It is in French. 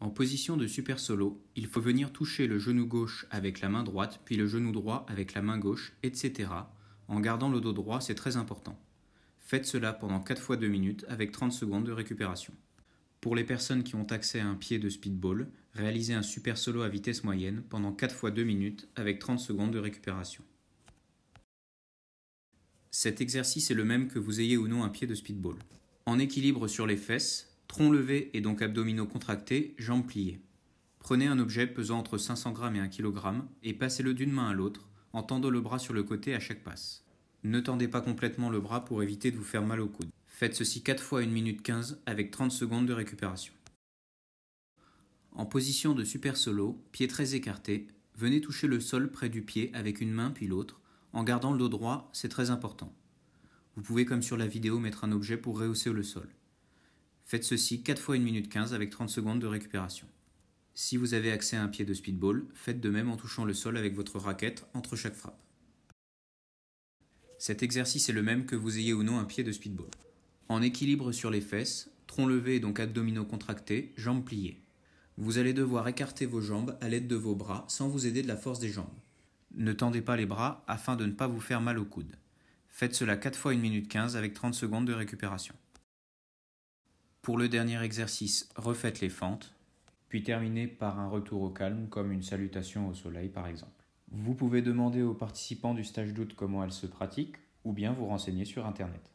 En position de super solo, il faut venir toucher le genou gauche avec la main droite, puis le genou droit avec la main gauche, etc. En gardant le dos droit, c'est très important. Faites cela pendant 4 fois 2 minutes avec 30 secondes de récupération. Pour les personnes qui ont accès à un pied de speedball, réalisez un super solo à vitesse moyenne pendant 4 fois 2 minutes avec 30 secondes de récupération. Cet exercice est le même que vous ayez ou non un pied de speedball. En équilibre sur les fesses, Tronc levé et donc abdominaux contractés, jambes pliées. Prenez un objet pesant entre 500 g et 1 kg et passez-le d'une main à l'autre en tendant le bras sur le côté à chaque passe. Ne tendez pas complètement le bras pour éviter de vous faire mal au coude. Faites ceci 4 fois 1 minute 15 avec 30 secondes de récupération. En position de super solo, pied très écarté, venez toucher le sol près du pied avec une main puis l'autre. En gardant le dos droit, c'est très important. Vous pouvez comme sur la vidéo mettre un objet pour rehausser le sol. Faites ceci 4 fois 1 minute 15 avec 30 secondes de récupération. Si vous avez accès à un pied de speedball, faites de même en touchant le sol avec votre raquette entre chaque frappe. Cet exercice est le même que vous ayez ou non un pied de speedball. En équilibre sur les fesses, tronc levé et donc abdominaux contractés, jambes pliées. Vous allez devoir écarter vos jambes à l'aide de vos bras sans vous aider de la force des jambes. Ne tendez pas les bras afin de ne pas vous faire mal au coude. Faites cela 4 fois 1 minute 15 avec 30 secondes de récupération. Pour le dernier exercice, refaites les fentes, puis terminez par un retour au calme comme une salutation au soleil par exemple. Vous pouvez demander aux participants du stage d'août comment elle se pratique ou bien vous renseigner sur Internet.